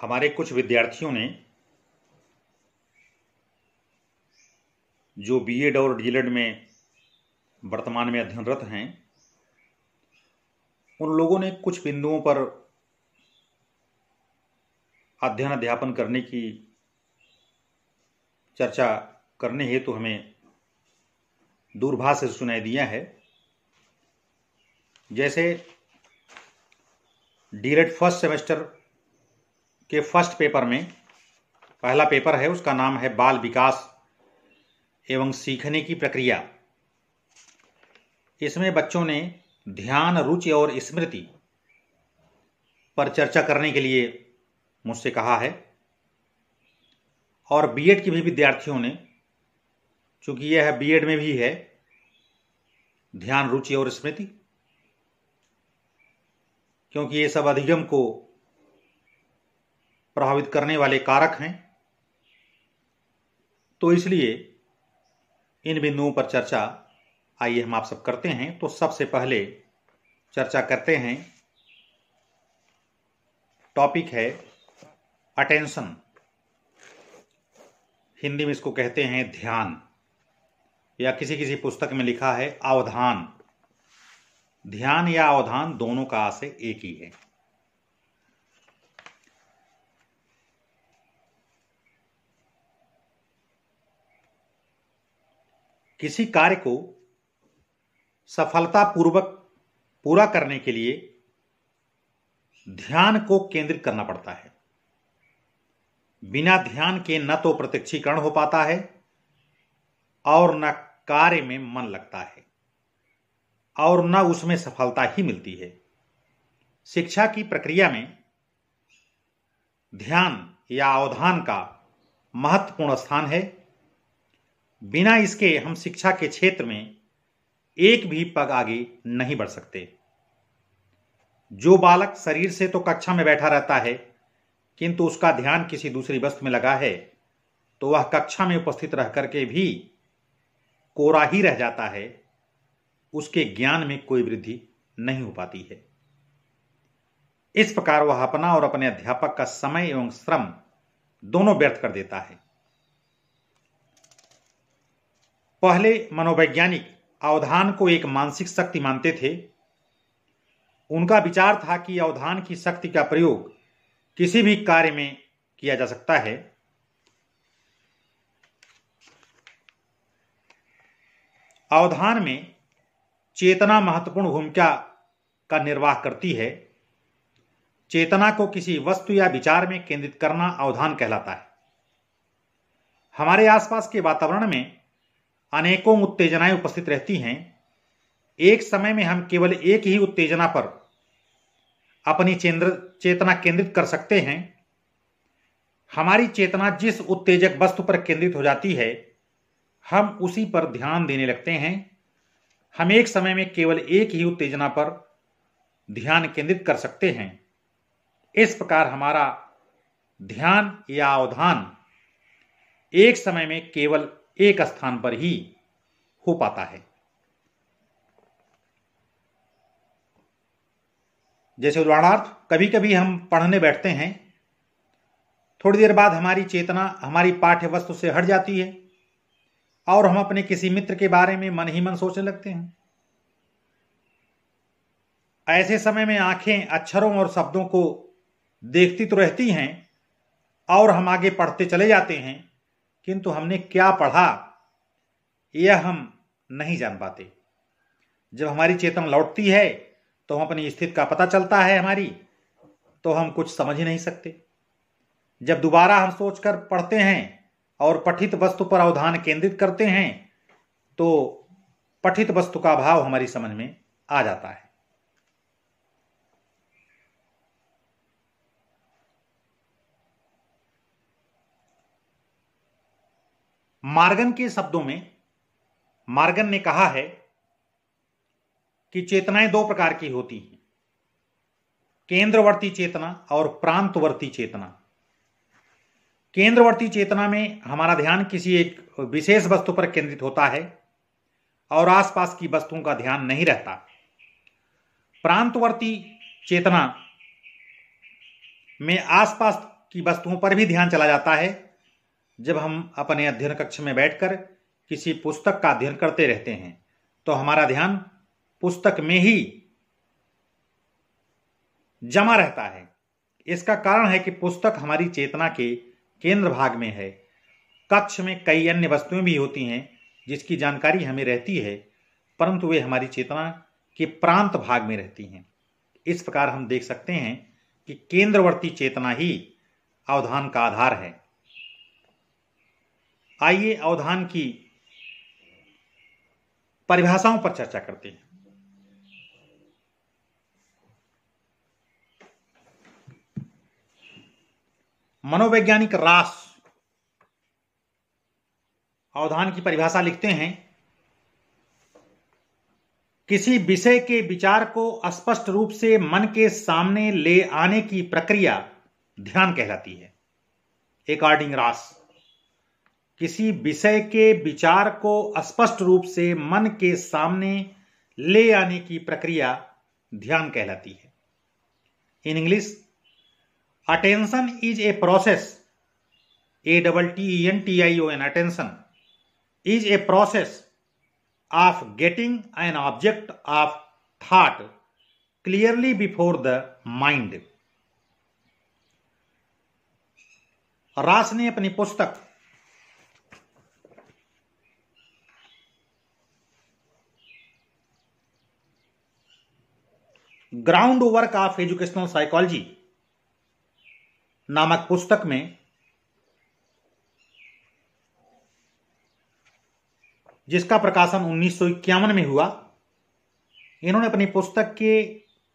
हमारे कुछ विद्यार्थियों ने जो बीएड और एड e में वर्तमान में अध्ययनरत हैं उन लोगों ने कुछ बिंदुओं पर अध्ययन अध्यापन करने की चर्चा करने हेतु तो हमें दूरभाष से सुनाई दिया है जैसे डीएलएड e फर्स्ट सेमेस्टर के फर्स्ट पेपर में पहला पेपर है उसका नाम है बाल विकास एवं सीखने की प्रक्रिया इसमें बच्चों ने ध्यान रुचि और स्मृति पर चर्चा करने के लिए मुझसे कहा है और बीएड के भी विद्यार्थियों ने चूंकि यह है बीएड में भी है ध्यान रुचि और स्मृति क्योंकि ये सब अधिगम को प्रभावित करने वाले कारक हैं तो इसलिए इन बिंदुओं पर चर्चा आइए हम आप सब करते हैं तो सबसे पहले चर्चा करते हैं टॉपिक है अटेंशन हिंदी में इसको कहते हैं ध्यान या किसी किसी पुस्तक में लिखा है अवधान ध्यान या अवधान दोनों का आशय एक ही है किसी कार्य को सफलतापूर्वक पूरा करने के लिए ध्यान को केंद्रित करना पड़ता है बिना ध्यान के न तो प्रत्यक्षीकरण हो पाता है और न कार्य में मन लगता है और न उसमें सफलता ही मिलती है शिक्षा की प्रक्रिया में ध्यान या अवधान का महत्वपूर्ण स्थान है बिना इसके हम शिक्षा के क्षेत्र में एक भी पग आगे नहीं बढ़ सकते जो बालक शरीर से तो कक्षा में बैठा रहता है किंतु उसका ध्यान किसी दूसरी वस्तु में लगा है तो वह कक्षा में उपस्थित रह करके भी कोरा ही रह जाता है उसके ज्ञान में कोई वृद्धि नहीं हो पाती है इस प्रकार वह अपना और अपने अध्यापक का समय एवं श्रम दोनों व्यर्थ कर देता है पहले मनोवैज्ञानिक अवधान को एक मानसिक शक्ति मानते थे उनका विचार था कि अवधान की शक्ति का प्रयोग किसी भी कार्य में किया जा सकता है अवधान में चेतना महत्वपूर्ण भूमिका का निर्वाह करती है चेतना को किसी वस्तु या विचार में केंद्रित करना अवधान कहलाता है हमारे आसपास के वातावरण में अनेकों उत्तेजनाएं उपस्थित रहती हैं एक समय में हम केवल एक ही उत्तेजना पर अपनी चेंद्र चेतना केंद्रित कर सकते हैं हमारी चेतना जिस उत्तेजक वस्तु पर केंद्रित हो जाती है हम उसी पर ध्यान देने लगते हैं हम एक समय में केवल एक ही उत्तेजना पर ध्यान केंद्रित कर सकते हैं इस प्रकार हमारा ध्यान या अवधान एक समय में केवल एक स्थान पर ही हो पाता है जैसे उदाहरणार्थ कभी कभी हम पढ़ने बैठते हैं थोड़ी देर बाद हमारी चेतना हमारी पाठ्य वस्तु से हट जाती है और हम अपने किसी मित्र के बारे में मन ही मन सोचने लगते हैं ऐसे समय में आंखें अक्षरों और शब्दों को देखती तो रहती हैं और हम आगे पढ़ते चले जाते हैं किंतु हमने क्या पढ़ा यह हम नहीं जान पाते जब हमारी चेतन लौटती है तो हम अपनी स्थिति का पता चलता है हमारी तो हम कुछ समझ ही नहीं सकते जब दोबारा हम सोचकर पढ़ते हैं और पठित वस्तु पर अवधान केंद्रित करते हैं तो पठित वस्तु का भाव हमारी समझ में आ जाता है मार्गन के शब्दों में मार्गन ने कहा है कि चेतनाएं दो प्रकार की होती हैं केंद्रवर्ती चेतना और प्रांतवर्ती चेतना केंद्रवर्ती चेतना में हमारा ध्यान किसी एक विशेष वस्तु पर केंद्रित होता है और आसपास की वस्तुओं का ध्यान नहीं रहता प्रांतवर्ती चेतना में आसपास की वस्तुओं पर भी ध्यान चला जाता है जब हम अपने अध्ययन कक्ष में बैठकर किसी पुस्तक का अध्ययन करते रहते हैं तो हमारा ध्यान पुस्तक में ही जमा रहता है इसका कारण है कि पुस्तक हमारी चेतना के केंद्र भाग में है कक्ष में कई अन्य वस्तुएं भी होती हैं जिसकी जानकारी हमें रहती है परंतु वे हमारी चेतना के प्रांत भाग में रहती हैं इस प्रकार हम देख सकते हैं कि केंद्रवर्ती चेतना ही अवधान का आधार है आइए अवधान की परिभाषाओं पर चर्चा करते हैं मनोवैज्ञानिक रास अवधान की परिभाषा लिखते हैं किसी विषय के विचार को स्पष्ट रूप से मन के सामने ले आने की प्रक्रिया ध्यान कहलाती है अकॉर्डिंग रास किसी विषय के विचार को स्पष्ट रूप से मन के सामने ले आने की प्रक्रिया ध्यान कहलाती है in English attention is a process A double T N T I O N attention is a process of getting an object of thought clearly before the mind Ross ने अपनी पुस्तक ground work of educational psychology नामक पुस्तक में जिसका प्रकाशन उन्नीस में हुआ इन्होंने अपनी पुस्तक के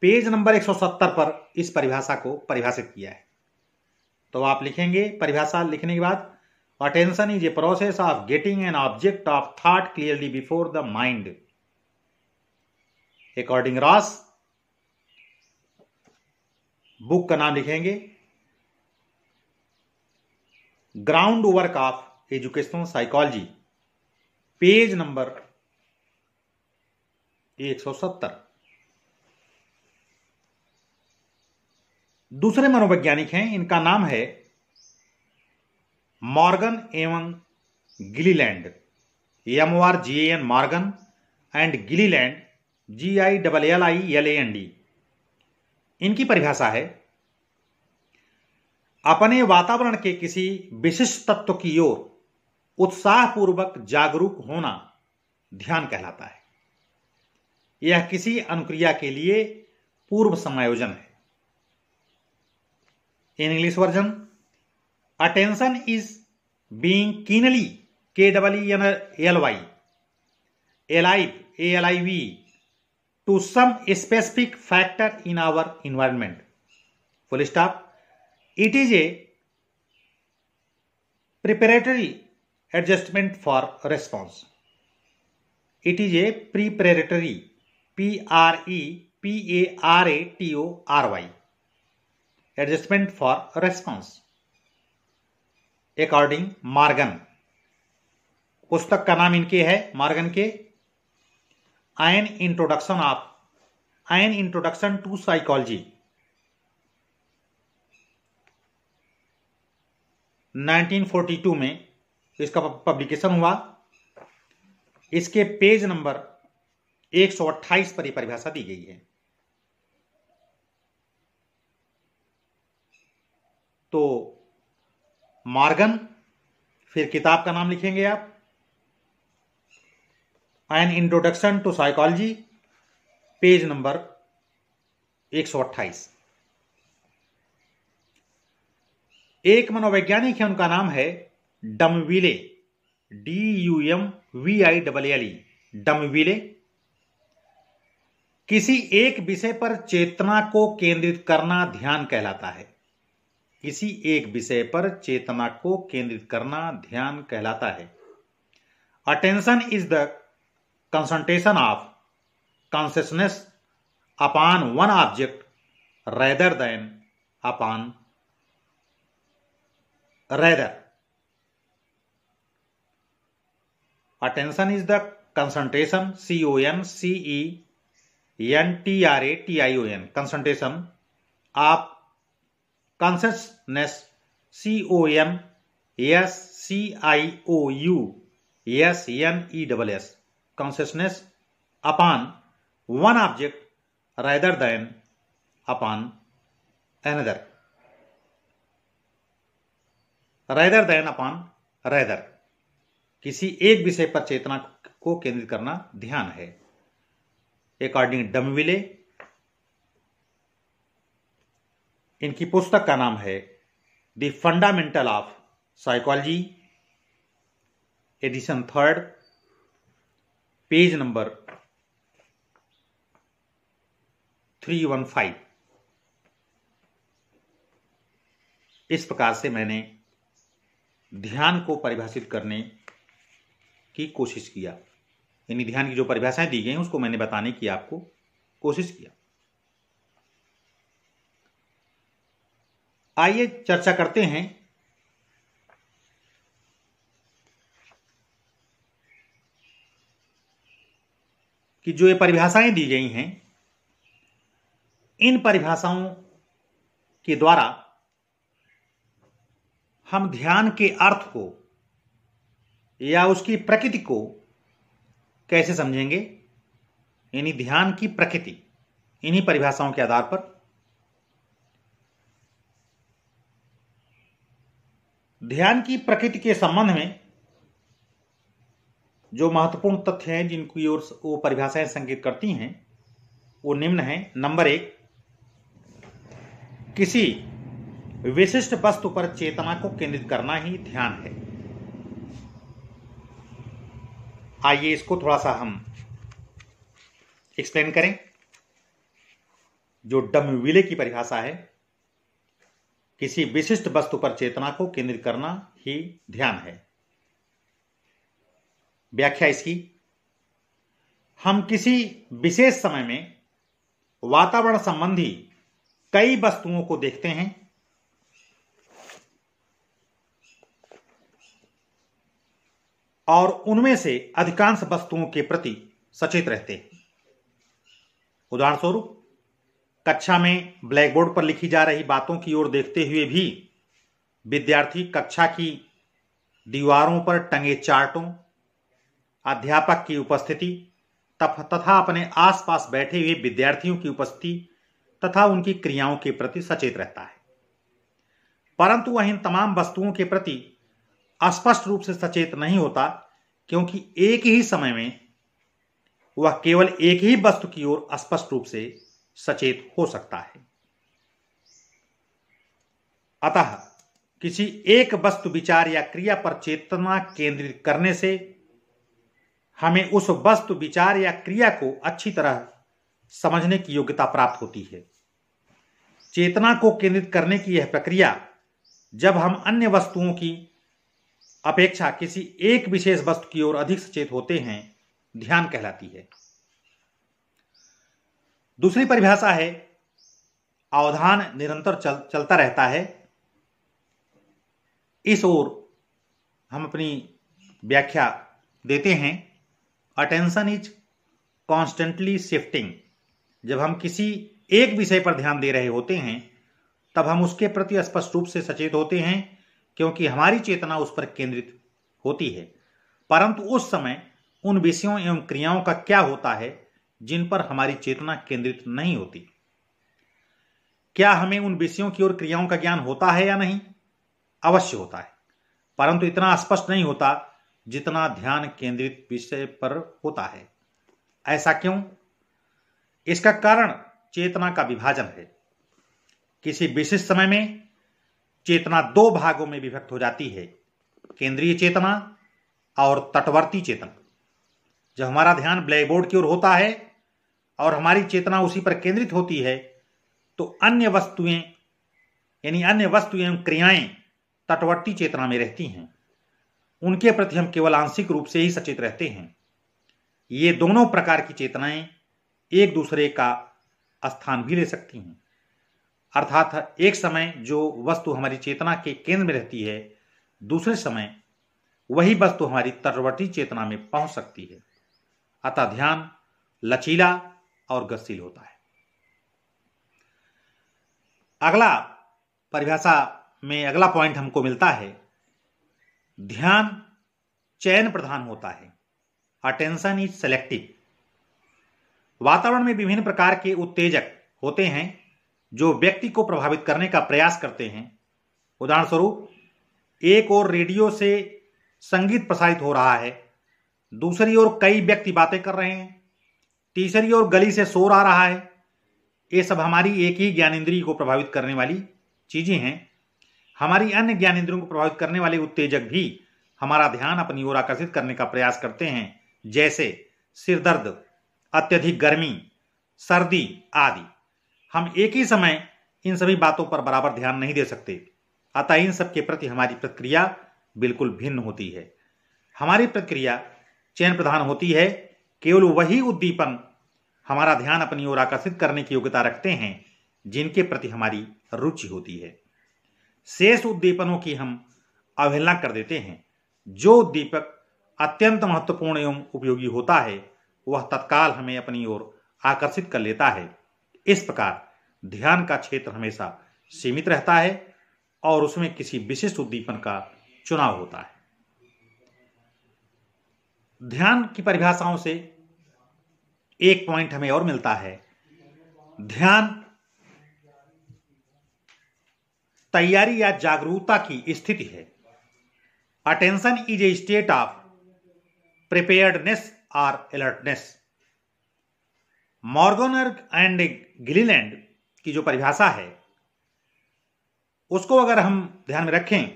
पेज नंबर 170 पर इस परिभाषा को परिभाषित किया है तो आप लिखेंगे परिभाषा लिखने के बाद attention is a process of getting an object of thought clearly before the mind according Ross book का नाम लिखेंगे ground work of educational psychology page number 170 दूसरे मनोवैज्ञानिक हैं इनका नाम है मॉर्गन एवं Gilliland M O R G N Morgan and Gilliland G I double L I L A N D इनकी परिभाषा है अपने वातावरण के किसी विशिष्ट तत्व की ओर उत्साहपूर्वक जागरूक होना ध्यान कहलाता है यह किसी अनुक्रिया के लिए पूर्व समायोजन है in English version attention is being keenly K double L Y alive A L I V to some specific factor in our environment full stop it is a preparatory adjustment for response it is a preparatory P R E P A R A T O R Y adjustment for response according Morgan पुस्तक का नाम इनके है Morgan के an introduction of an introduction to psychology 1942 में इसका publication हुआ इसके पेज नंबर 128 पर ही परिभाषा दी गई है तो मार्गन फिर किताब का नाम लिखेंगे आप an introduction to psychology page number एक सौ अट्ठाईस एक मनोवैज्ञानिक है उनका नाम है Dumville D U M V I double L E Dumville किसी एक विषय पर चेतना को केंद्रित करना ध्यान कहलाता है किसी एक विषय पर चेतना को केंद्रित करना ध्यान कहलाता है attention is the concentration of consciousness upon one object rather than upon rather attention is the concentration C O N C E N T R A T I O N concentration of consciousness C O M S C I O U S N E double S consciousness upon one object rather than upon another rather than upon rather किसी एक विषय पर चेतना को केंद्रित करना ध्यान है according डमविले इनकी पुस्तक का नाम है the fundamental of psychology edition third page number 315 इस प्रकार से मैंने ध्यान को परिभाषित करने की कोशिश किया यानी ध्यान की जो परिभाषाएं दी गई हैं उसको मैंने बताने की आपको कोशिश किया आइए चर्चा करते हैं कि जो ये परिभाषाएं दी गई हैं इन परिभाषाओं के द्वारा हम ध्यान के अर्थ को या उसकी प्रकृति को कैसे समझेंगे यानी ध्यान की प्रकृति इन्हीं परिभाषाओं के आधार पर ध्यान की प्रकृति के संबंध में जो महत्वपूर्ण तथ्य हैं जिनकी ओर वो परिभाषाएं संकेत करती हैं वो निम्न है नंबर एक किसी विशिष्ट वस्तु पर चेतना को केंद्रित करना ही ध्यान है आइए इसको थोड़ा सा हम एक्सप्लेन करें जो डम विले की परिभाषा है किसी विशिष्ट वस्तु पर चेतना को केंद्रित करना ही ध्यान है व्याख्या इसकी हम किसी विशेष समय में वातावरण संबंधी कई वस्तुओं को देखते हैं और उनमें से अधिकांश वस्तुओं के प्रति सचेत रहते हैं उदाहरण स्वरूप कक्षा में ब्लैक बोर्ड पर लिखी जा रही बातों की ओर देखते हुए भी विद्यार्थी कक्षा की दीवारों पर टंगे चार्टों अध्यापक की उपस्थिति तथा अपने आसपास बैठे हुए विद्यार्थियों की उपस्थिति तथा उनकी क्रियाओं के प्रति सचेत रहता है परंतु वह इन तमाम वस्तुओं के प्रति स्पष्ट रूप से सचेत नहीं होता क्योंकि एक ही समय में वह केवल एक ही वस्तु की ओर स्पष्ट रूप से सचेत हो सकता है अतः किसी एक वस्तु विचार या क्रिया पर चेतना केंद्रित करने से हमें उस वस्तु विचार या क्रिया को अच्छी तरह समझने की योग्यता प्राप्त होती है चेतना को केंद्रित करने की यह प्रक्रिया जब हम अन्य वस्तुओं की अपेक्षा किसी एक विशेष वस्तु की ओर अधिक सचेत होते हैं ध्यान कहलाती है दूसरी परिभाषा है अवधान निरंतर चल, चलता रहता है इस ओर हम अपनी व्याख्या देते हैं अटेंशन इज कॉन्स्टेंटली शिफ्टिंग जब हम किसी एक विषय पर ध्यान दे रहे होते हैं तब हम उसके प्रति स्पष्ट रूप से सचेत होते हैं क्योंकि हमारी चेतना उस पर केंद्रित होती है परंतु उस समय उन विषयों एवं क्रियाओं का क्या होता है जिन पर हमारी चेतना केंद्रित नहीं होती क्या हमें उन विषयों की ओर क्रियाओं का ज्ञान होता है या नहीं अवश्य होता है परंतु इतना स्पष्ट नहीं होता जितना ध्यान केंद्रित विषय पर होता है ऐसा क्यों इसका कारण चेतना का विभाजन है किसी विशिष्ट समय में चेतना दो भागों में विभक्त हो जाती है केंद्रीय चेतना और तटवर्ती चेतना जब हमारा ध्यान ब्लैक बोर्ड की ओर होता है और हमारी चेतना उसी पर केंद्रित होती है तो अन्य वस्तुएं यानी अन्य वस्तु एवं क्रियाएं तटवर्ती चेतना में रहती हैं उनके प्रति हम केवल आंशिक रूप से ही सचेत रहते हैं ये दोनों प्रकार की चेतनाएं एक दूसरे का स्थान भी ले सकती हैं अर्थात एक समय जो वस्तु हमारी चेतना के केंद्र में रहती है दूसरे समय वही वस्तु हमारी तटवर्ती चेतना में पहुंच सकती है अतः ध्यान लचीला और गतिशील होता है अगला परिभाषा में अगला पॉइंट हमको मिलता है ध्यान चयन प्रधान होता है अटेंशन इज सेलेक्टिव वातावरण में विभिन्न प्रकार के उत्तेजक होते हैं जो व्यक्ति को प्रभावित करने का प्रयास करते हैं उदाहरण स्वरूप एक और रेडियो से संगीत प्रसारित हो रहा है दूसरी ओर कई व्यक्ति बातें कर रहे हैं तीसरी ओर गली से शोर आ रहा है ये सब हमारी एक ही ज्ञानेन्द्रीय को प्रभावित करने वाली चीज़ें हैं हमारी अन्य ज्ञान इंद्रों को प्रभावित करने वाले उत्तेजक भी हमारा ध्यान अपनी ओर आकर्षित करने का प्रयास करते हैं जैसे सिरदर्द अत्यधिक गर्मी सर्दी आदि हम एक ही समय इन सभी बातों पर बराबर ध्यान नहीं दे सकते अतः इन सब के प्रति हमारी प्रतिक्रिया बिल्कुल भिन्न होती है हमारी प्रक्रिया चयन प्रधान होती है केवल वही उद्दीपन हमारा ध्यान अपनी ओर आकर्षित करने की योग्यता रखते हैं जिनके प्रति हमारी रुचि होती है शेष उद्दीपनों की हम अवहेलना कर देते हैं जो उद्दीपक अत्यंत महत्वपूर्ण एवं उपयोगी होता है वह तत्काल हमें अपनी ओर आकर्षित कर लेता है इस प्रकार ध्यान का क्षेत्र हमेशा सीमित रहता है और उसमें किसी विशिष्ट उद्दीपन का चुनाव होता है ध्यान की परिभाषाओं से एक पॉइंट हमें और मिलता है ध्यान तैयारी या जागरूकता की स्थिति है attention is a state of preparedness और अलर्टनेस मॉर्गोनर एंड गिलीलैंड की जो परिभाषा है उसको अगर हम ध्यान में रखें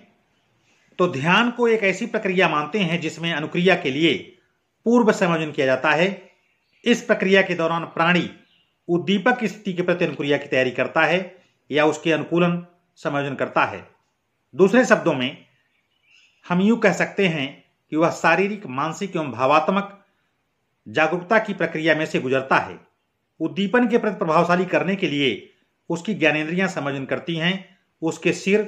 तो ध्यान को एक ऐसी प्रक्रिया मानते हैं जिसमें अनुक्रिया के लिए पूर्व समायोजन किया जाता है इस प्रक्रिया के दौरान प्राणी उद्दीपक स्थिति के प्रति अनुक्रिया की तैयारी करता है या उसके अनुकूलन समायोजन करता है दूसरे शब्दों में हम यूं कह सकते हैं कि वह शारीरिक मानसिक एवं भावात्मक जागरूकता की प्रक्रिया में से गुजरता है उद्दीपन के प्रति प्रभावशाली करने के लिए उसकी ज्ञानेन्द्रियां समायोजन करती हैं उसके सिर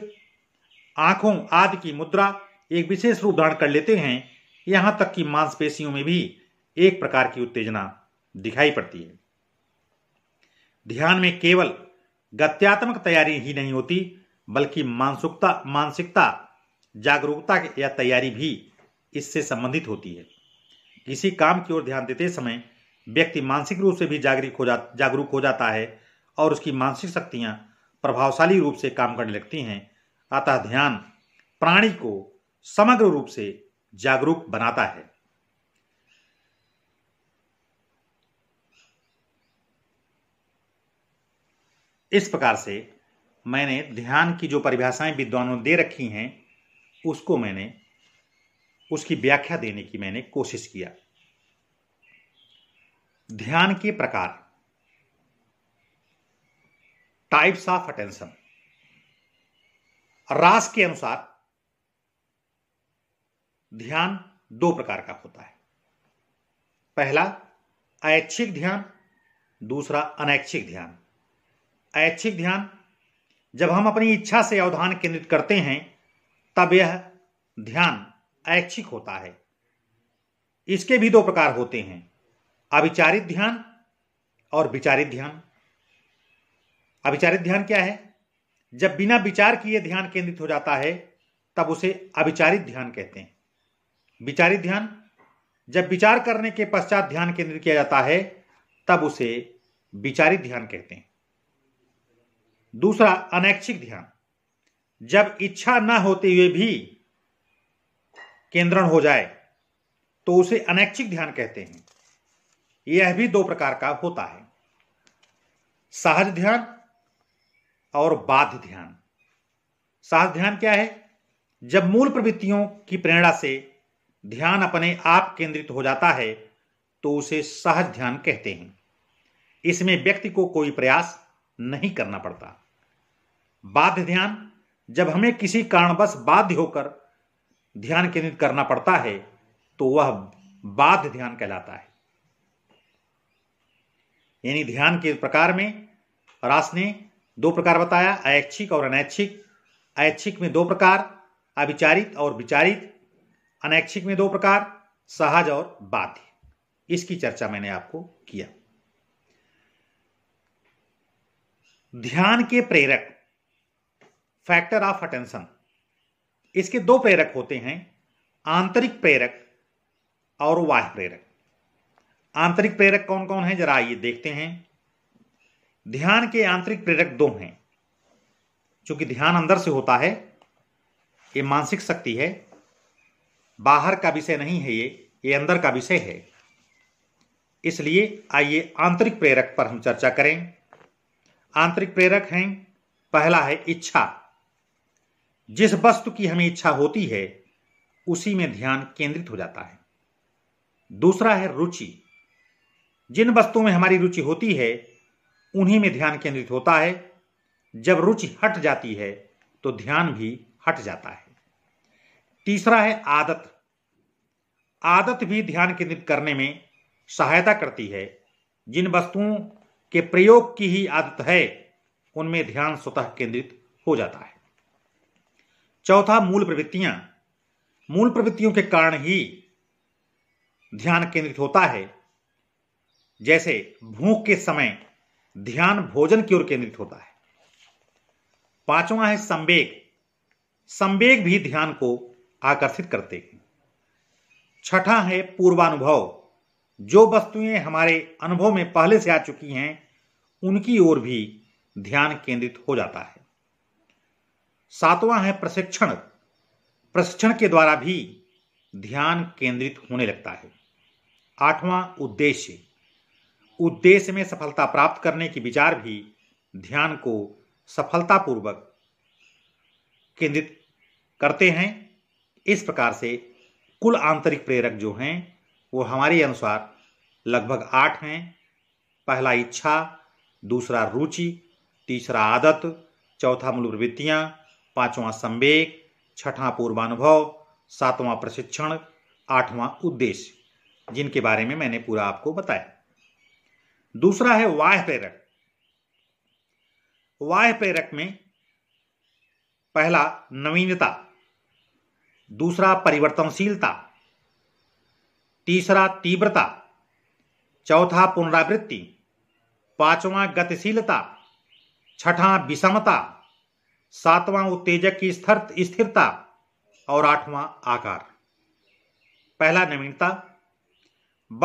आंखों आदि की मुद्रा एक विशेष रूप धारण कर लेते हैं यहां तक कि मांसपेशियों में भी एक प्रकार की उत्तेजना दिखाई पड़ती है ध्यान में केवल गत्यात्मक तैयारी ही नहीं होती बल्कि मानसिकता मानसिकता जागरूकता या तैयारी भी इससे संबंधित होती है किसी काम की ओर ध्यान देते समय व्यक्ति मानसिक रूप से भी जागरूक हो जा जागरूक हो जाता है और उसकी मानसिक शक्तियाँ प्रभावशाली रूप से काम करने लगती हैं अतः ध्यान प्राणी को समग्र रूप से जागरूक बनाता है इस प्रकार से मैंने ध्यान की जो परिभाषाएं विद्वानों दे रखी हैं उसको मैंने उसकी व्याख्या देने की मैंने कोशिश किया ध्यान के प्रकार टाइप्स ऑफ अटेंशन रास के अनुसार ध्यान दो प्रकार का होता है पहला ऐच्छिक ध्यान दूसरा अनैच्छिक ध्यान ऐच्छिक ध्यान जब हम अपनी इच्छा से अवधान केंद्रित करते हैं तब यह ध्यान ऐच्छिक होता है इसके भी दो प्रकार होते हैं अविचारित ध्यान और विचारित ध्यान अविचारित ध्यान क्या है जब बिना विचार किए ध्यान केंद्रित हो जाता है तब उसे अविचारित ध्यान कहते हैं विचारित ध्यान जब विचार करने के पश्चात ध्यान केंद्रित किया जाता है तब उसे विचारित ध्यान कहते हैं दूसरा अनैच्छिक ध्यान जब इच्छा न होते हुए भी केंद्रण हो जाए तो उसे अनैच्छिक ध्यान कहते हैं यह भी दो प्रकार का होता है सहज ध्यान और बाध्य ध्यान सहज ध्यान क्या है जब मूल प्रवृत्तियों की प्रेरणा से ध्यान अपने आप केंद्रित हो जाता है तो उसे सहज ध्यान कहते हैं इसमें व्यक्ति को कोई प्रयास नहीं करना पड़ता बाध्य ध्यान जब हमें किसी कारणवश बाध्य होकर ध्यान केंद्रित करना पड़ता है तो वह बाध्य ध्यान कहलाता है यानी ध्यान के प्रकार में रास ने दो प्रकार बताया ऐच्छिक और अनैच्छिक ऐच्छिक में दो प्रकार अविचारित और विचारित अनैच्छिक में दो प्रकार सहज और बाध्य इसकी चर्चा मैंने आपको किया ध्यान के प्रेरक फैक्टर ऑफ अटेंशन इसके दो प्रेरक होते हैं आंतरिक प्रेरक और वाह प्रेरक आंतरिक प्रेरक कौन कौन है जरा आइए देखते हैं ध्यान के आंतरिक प्रेरक दो हैं क्योंकि ध्यान अंदर से होता है ये मानसिक शक्ति है बाहर का विषय नहीं है ये ये अंदर का विषय है इसलिए आइए आंतरिक प्रेरक पर हम चर्चा करें आंतरिक प्रेरक हैं पहला है इच्छा जिस वस्तु की हमें इच्छा होती है उसी में ध्यान केंद्रित हो जाता है दूसरा है रुचि जिन वस्तुओं में हमारी रुचि होती है उन्हीं में ध्यान केंद्रित होता है जब रुचि हट जाती है तो ध्यान भी हट जाता है तीसरा है आदत आदत भी ध्यान केंद्रित करने में सहायता करती है जिन वस्तुओं के प्रयोग की ही आदत है उनमें ध्यान स्वतः केंद्रित हो जाता है चौथा मूल प्रवृत्तियां मूल प्रवृत्तियों के कारण ही ध्यान केंद्रित होता है जैसे भूख के समय ध्यान भोजन की ओर केंद्रित होता है पांचवा है संवेग संवेग भी ध्यान को आकर्षित करते हैं छठा है पूर्वानुभव जो वस्तुएं हमारे अनुभव में पहले से आ चुकी हैं उनकी ओर भी ध्यान केंद्रित हो जाता है सातवां है प्रशिक्षण प्रशिक्षण के द्वारा भी ध्यान केंद्रित होने लगता है आठवां उद्देश्य उद्देश्य में सफलता प्राप्त करने की विचार भी ध्यान को सफलतापूर्वक केंद्रित करते हैं इस प्रकार से कुल आंतरिक प्रेरक जो हैं वो हमारे अनुसार लगभग आठ हैं पहला इच्छा दूसरा रुचि तीसरा आदत चौथा मूल प्रवृत्तियाँ पांचवा संवेग छठा पूर्वानुभव सातवां प्रशिक्षण आठवां उद्देश्य जिनके बारे में मैंने पूरा आपको बताया दूसरा है वाह प्रेरक वाह प्रेरक में पहला नवीनता दूसरा परिवर्तनशीलता तीसरा तीव्रता चौथा पुनरावृत्ति पांचवा गतिशीलता छठा विषमता सातवां उत्तेजक की स्थिरता और आठवां आकार पहला नवीनता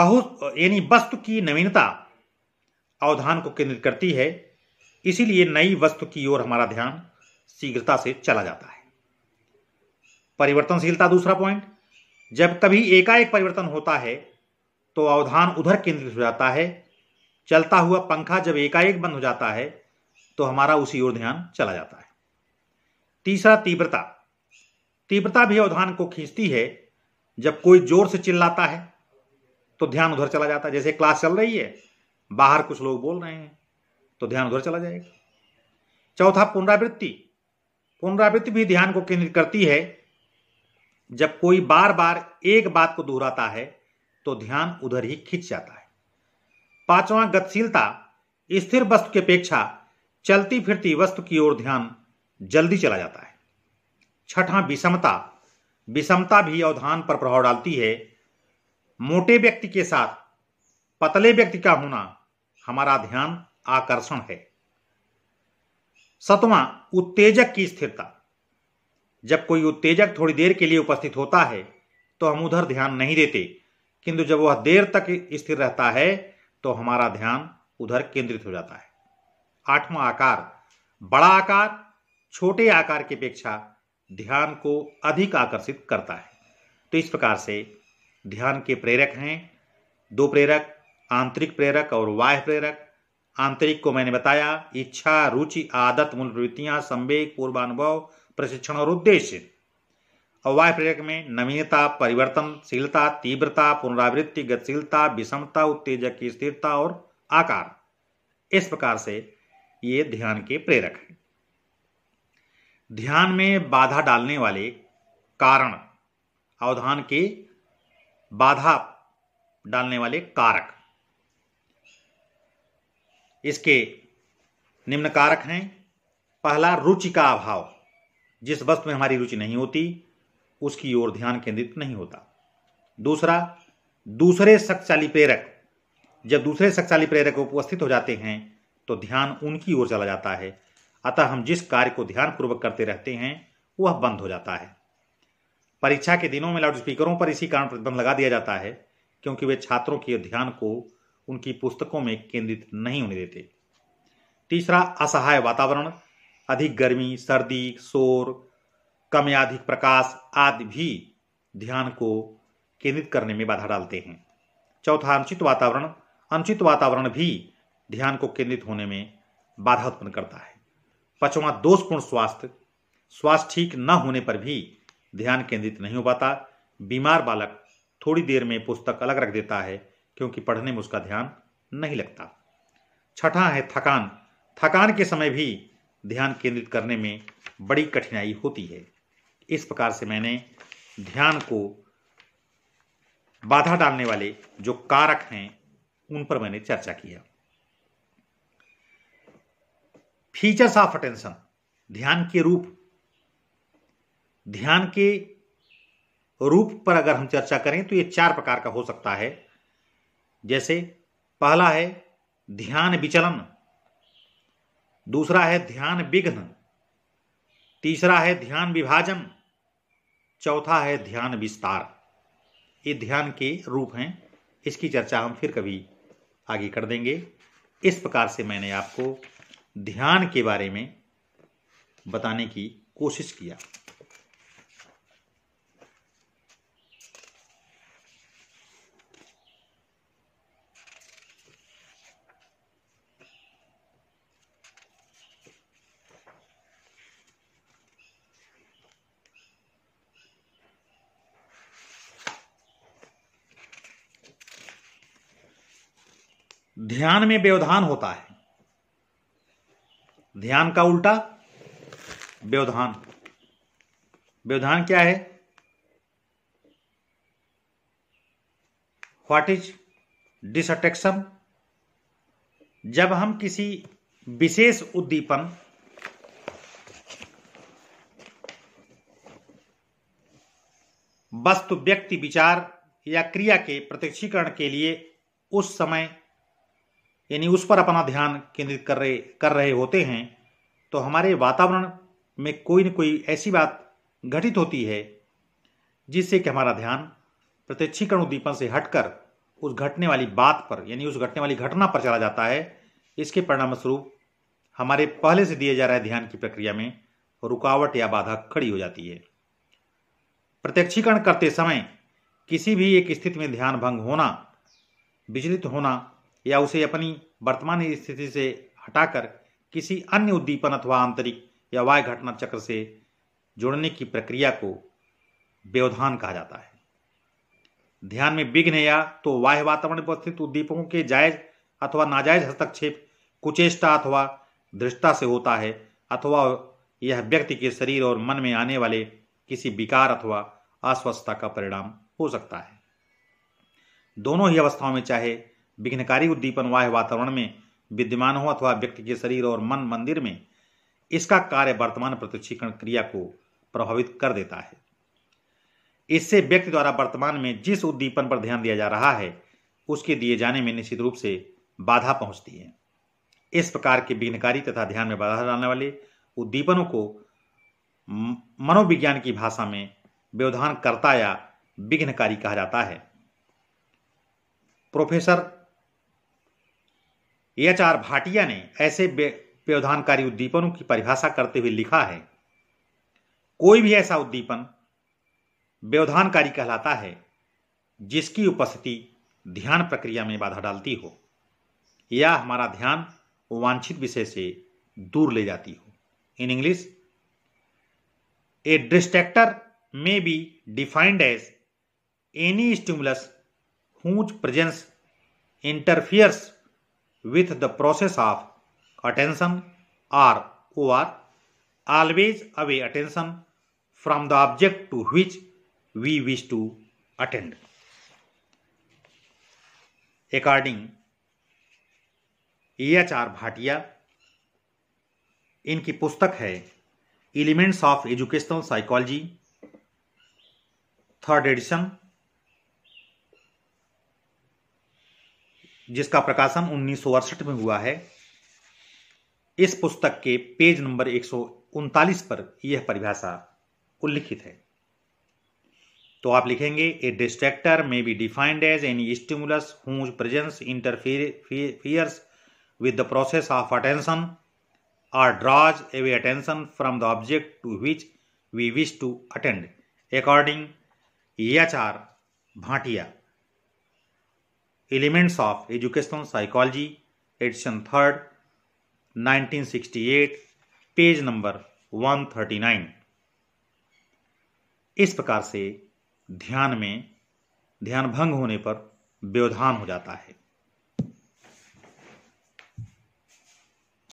बहुत यानी वस्तु की नवीनता अवधान को केंद्रित करती है इसीलिए नई वस्तु की ओर हमारा ध्यान शीघ्रता से चला जाता है परिवर्तनशीलता दूसरा पॉइंट जब कभी एकाएक परिवर्तन होता है तो अवधान उधर केंद्रित हो जाता है चलता हुआ पंखा जब एकाएक बंद हो जाता है तो हमारा उसी ओर ध्यान चला जाता है तीसरा तीव्रता तीव्रता भी अवधान को खींचती है जब कोई जोर से चिल्लाता है तो ध्यान उधर चला जाता है जैसे क्लास चल रही है बाहर कुछ लोग बोल रहे हैं तो ध्यान उधर चला जाएगा चौथा पुनरावृत्ति पुनरावृत्ति भी ध्यान को केंद्रित करती है जब कोई बार बार एक बात को दोहराता है तो ध्यान उधर ही खिंच जाता है पांचवा गतिशीलता स्थिर वस्तु की अपेक्षा चलती फिरती वस्तु की ओर ध्यान जल्दी चला जाता है छठा विषमता विषमता भी अवधान पर प्रभाव डालती है मोटे व्यक्ति के साथ पतले व्यक्ति का होना हमारा ध्यान आकर्षण है सतवां उत्तेजक की स्थिरता जब कोई उत्तेजक थोड़ी देर के लिए उपस्थित होता है तो हम उधर ध्यान नहीं देते किंतु जब वह देर तक स्थिर रहता है तो हमारा ध्यान उधर केंद्रित हो जाता है आठवां आकार बड़ा आकार छोटे आकार की अपेक्षा ध्यान को अधिक आकर्षित करता है तो इस प्रकार से ध्यान के प्रेरक हैं दो प्रेरक आंतरिक प्रेरक और वाह्य प्रेरक आंतरिक को मैंने बताया इच्छा रुचि आदत मूल प्रवृत्तियां संवेग पूर्वानुभव प्रशिक्षण और उद्देश्य अव्वाय प्रेरक में नवीनता परिवर्तनशीलता तीव्रता पुनरावृत्ति गतिशीलता विषमता उत्तेजक की स्थिरता और आकार इस प्रकार से ये ध्यान के प्रेरक हैं ध्यान में बाधा डालने वाले कारण अवधान के बाधा डालने वाले कारक इसके निम्न कारक हैं पहला रुचि का अभाव जिस वस्तु में हमारी रुचि नहीं होती उसकी ओर ध्यान केंद्रित नहीं होता दूसरा दूसरे शक्तिशाली प्रेरक जब दूसरे शक्तिशाली प्रेरक उपस्थित हो जाते हैं तो ध्यान उनकी ओर चला जाता है अतः हम जिस कार्य को ध्यानपूर्वक करते रहते हैं वह बंद हो जाता है परीक्षा के दिनों में लाउड स्पीकरों पर इसी कारण प्रतिबंध लगा दिया जाता है क्योंकि वे छात्रों के ध्यान को उनकी पुस्तकों में केंद्रित नहीं होने देते तीसरा असहाय वातावरण अधिक गर्मी सर्दी शोर कम या अधिक प्रकाश आदि भी ध्यान को केंद्रित करने में बाधा डालते हैं चौथा अनुचित वातावरण अनुचित वातावरण भी ध्यान को केंद्रित होने में बाधा उत्पन्न करता है पांचवा दोषपूर्ण स्वास्थ्य स्वास्थ्य ठीक न होने पर भी ध्यान केंद्रित नहीं हो पाता बीमार बालक थोड़ी देर में पुस्तक अलग रख देता है क्योंकि पढ़ने में उसका ध्यान नहीं लगता छठा है थकान थकान के समय भी ध्यान केंद्रित करने में बड़ी कठिनाई होती है इस प्रकार से मैंने ध्यान को बाधा डालने वाले जो कारक हैं उन पर मैंने चर्चा किया फीचर्स ऑफ अटेंशन ध्यान के रूप ध्यान के रूप पर अगर हम चर्चा करें तो ये चार प्रकार का हो सकता है जैसे पहला है ध्यान विचलन दूसरा है ध्यान विघ्न तीसरा है ध्यान विभाजन चौथा है ध्यान विस्तार ये ध्यान के रूप हैं इसकी चर्चा हम फिर कभी आगे कर देंगे इस प्रकार से मैंने आपको ध्यान के बारे में बताने की कोशिश किया ध्यान में व्यवधान होता है ध्यान का उल्टा व्यवधान व्यवधान क्या है व्हाट इज डिसअटेक्शन जब हम किसी विशेष उद्दीपन वस्तु व्यक्ति विचार या क्रिया के प्रत्यक्षीकरण के लिए उस समय यानी उस पर अपना ध्यान केंद्रित कर रहे कर रहे होते हैं तो हमारे वातावरण में कोई न कोई ऐसी बात घटित होती है जिससे कि हमारा ध्यान प्रत्यक्षीकरण उद्दीपन से हटकर उस घटने वाली बात पर यानी उस घटने वाली घटना पर चला जाता है इसके परिणामस्वरूप हमारे पहले से दिए जा रहे ध्यान की प्रक्रिया में रुकावट या बाधा खड़ी हो जाती है प्रत्यक्षीकरण करते समय किसी भी एक स्थिति में ध्यान भंग होना विचलित होना या उसे अपनी वर्तमान स्थिति से हटाकर किसी अन्य उद्दीपन अथवा आंतरिक या वाय घटना चक्र से जुड़ने की प्रक्रिया को व्यवधान कहा जाता है ध्यान में विघ्न या तो वाह्य वातावरण में उपस्थित उद्दीपकों के जायज अथवा नाजायज हस्तक्षेप कुचेष्टा अथवा दृष्टा से होता है अथवा यह व्यक्ति के शरीर और मन में आने वाले किसी विकार अथवा अस्वस्थता का परिणाम हो सकता है दोनों ही अवस्थाओं में चाहे विघ्नकारी उद्दीपन वाह वातावरण में विद्यमान हो अथवा व्यक्ति के शरीर और मन मंदिर में इसका कार्य वर्तमान प्रत्यक्षीकरण क्रिया को प्रभावित कर देता है इससे व्यक्ति द्वारा वर्तमान में जिस उद्दीपन पर ध्यान दिया जा रहा है उसके दिए जाने में निश्चित रूप से बाधा पहुंचती है इस प्रकार के विघ्नकारी तथा ध्यान में बाधा डालने वाले उद्दीपनों को मनोविज्ञान की भाषा में व्यवधान करता या विघ्नकारी कहा जाता है प्रोफेसर एच आर भाटिया ने ऐसे व्यवधानकारी उद्दीपनों की परिभाषा करते हुए लिखा है कोई भी ऐसा उद्दीपन व्यवधानकारी कहलाता है जिसकी उपस्थिति ध्यान प्रक्रिया में बाधा डालती हो या हमारा ध्यान वांछित विषय से दूर ले जाती हो in English a distractor may be defined as any stimulus whose presence interferes with the process of attention or or always away attention from the object to which we wish to attend. According H R Bhatia इनकी पुस्तक है elements of educational psychology third edition जिसका प्रकाशन उन्नीस में हुआ है इस पुस्तक के पेज नंबर एक पर यह परिभाषा उल्लिखित है तो आप लिखेंगे a distractor may be defined as any stimulus whose presence interferes with the process of attention or draws away attention from the object to which we wish to attend according H R Bhatia elements of educational psychology edition third 1968 page number 139 इस प्रकार से ध्यान में ध्यान भंग होने पर व्यवधान हो जाता है